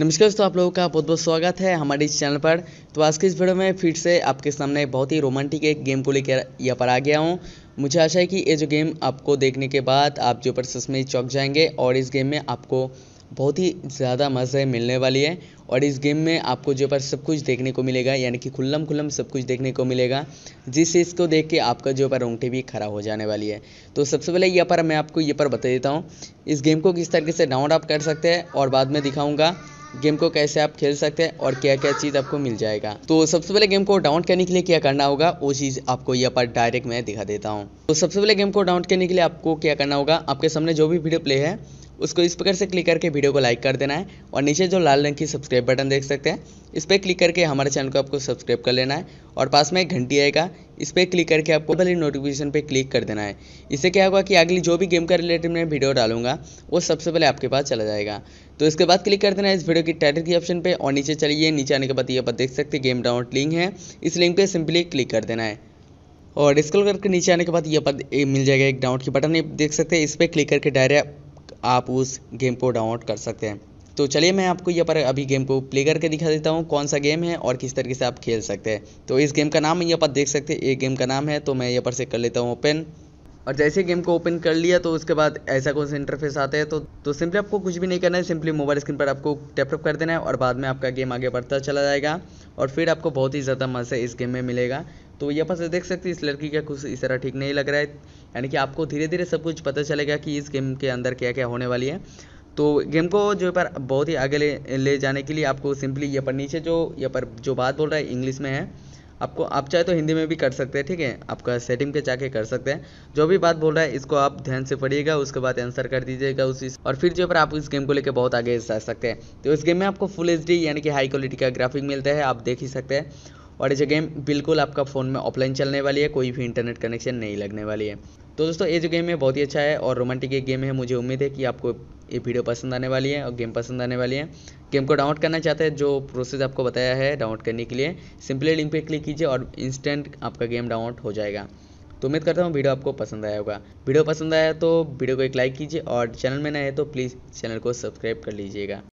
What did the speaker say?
नमस्कार दोस्तों आप लोगों का बहुत बहुत स्वागत है हमारे इस चैनल पर तो आज के इस वीडियो में फिर से आपके सामने बहुत ही रोमांटिक एक गेम को लेकर यहाँ पर आ गया हूँ मुझे आशा है कि ये जो गेम आपको देखने के बाद आप जो पर में चौक जाएंगे और इस गेम में आपको बहुत ही ज़्यादा मज़े मिलने वाली है और इस गेम में आपको जो पर सब कुछ देखने को मिलेगा यानी कि खुल्लम खुल्लम सब कुछ देखने को मिलेगा जिस इसको देख के आपका जो पर रोंगटे भी खड़ा हो जाने वाली है तो सबसे पहले यह पर मैं आपको ये पर बता देता हूँ इस गेम को किस तरीके से डाउनलोड आप कर सकते हैं और बाद में दिखाऊँगा गेम को कैसे आप खेल सकते हैं और क्या क्या चीज़ आपको मिल जाएगा तो सबसे पहले गेम को डाउनलोड करने के लिए क्या करना होगा वो चीज़ आपको यहाँ पर डायरेक्ट मैं दिखा देता हूँ तो सबसे पहले गेम को डाउनलोड करने के लिए आपको क्या करना होगा आपके सामने जो भी वीडियो प्ले है उसको इस प्रकार से क्लिक करके वीडियो को लाइक कर देना है और नीचे जो लाल रंग की सब्सक्राइब बटन देख सकते हैं इस पर क्लिक करके हमारे चैनल को आपको सब्सक्राइब कर लेना है और पास में एक घंटी आएगा इस पर क्लिक करके आपको भले नोटिफिकेशन पे क्लिक कर देना है इससे क्या होगा कि अगली जो भी गेम का रिलेटेड मैं वीडियो डालूंगा वो सबसे पहले आपके पास चला जाएगा तो इसके बाद क्लिक कर देना है इस वीडियो की टाइटल के ऑप्शन पर और नीचे चलिए नीचे आने के बाद ये आप देख सकते गेम डाउनलोड लिंक है इस लिंक पर सिंपली क्लिक कर देना है और स्क्रॉल करके नीचे आने के बाद ये पद मिल जाएगा एक डाउनलोड की बटन देख सकते हैं इस पर क्लिक करके डायरेक्ट आप उस गेम को डाउनलोड कर सकते हैं तो चलिए मैं आपको यहाँ पर अभी गेम को प्ले करके दिखा देता हूँ कौन सा गेम है और किस तरीके से आप खेल सकते हैं तो इस गेम का नाम यहाँ पर देख सकते हैं एक गेम का नाम है तो मैं यहाँ पर से कर लेता हूँ ओपन और जैसे गेम को ओपन कर लिया तो उसके बाद ऐसा कौन सा इंटरफेस आता है तो तो सिंपली आपको कुछ भी नहीं करना है सिंपली मोबाइल स्क्रीन पर आपको टैपअप कर देना है और बाद में आपका गेम आगे बढ़ता चला जाएगा और फिर आपको बहुत ही ज़्यादा मज़ा इस गेम में मिलेगा तो यहाँ पर देख सकते हैं इस लड़की का कुछ इस तरह ठीक नहीं लग रहा है यानी कि आपको धीरे धीरे सब कुछ पता चलेगा कि इस गेम के अंदर क्या क्या होने वाली है तो गेम को जो पर बहुत ही आगे ले ले जाने के लिए आपको सिंपली ये पर नीचे जो ये पर जो बात बोल रहा है इंग्लिश में है आपको आप चाहे तो हिंदी में भी कर सकते हैं ठीक है आपका सेटिंग पे जाके कर सकते हैं जो भी बात बोल रहा है इसको आप ध्यान से पढ़िएगा उसके बाद आंसर कर दीजिएगा उसी और फिर जो पर आप इस गेम को लेकर बहुत आगे जा सकते हैं तो इस गेम में आपको फुल एच यानी कि हाई क्वालिटी का ग्राफिक मिलता है आप देख ही सकते हैं और ये जो गेम बिल्कुल आपका फ़ोन में ऑफलाइन चलने वाली है कोई भी इंटरनेट कनेक्शन नहीं लगने वाली है तो दोस्तों ये जो गेम है बहुत ही अच्छा है और रोमांटिक एक गेम है मुझे उम्मीद है कि आपको ये वीडियो पसंद आने वाली है और गेम पसंद आने वाली है गेम को डाउनलोड करना चाहते हैं जो प्रोसेस आपको बताया है डाउनलोड करने के लिए सिंपली लिंक पर क्लिक कीजिए और इंस्टेंट आपका गेम डाउनलोड हो जाएगा तो उम्मीद करता हूँ वीडियो आपको पसंद आया होगा वीडियो पसंद आया तो वीडियो को एक लाइक कीजिए और चैनल में नए हैं तो प्लीज़ चैनल को सब्सक्राइब कर लीजिएगा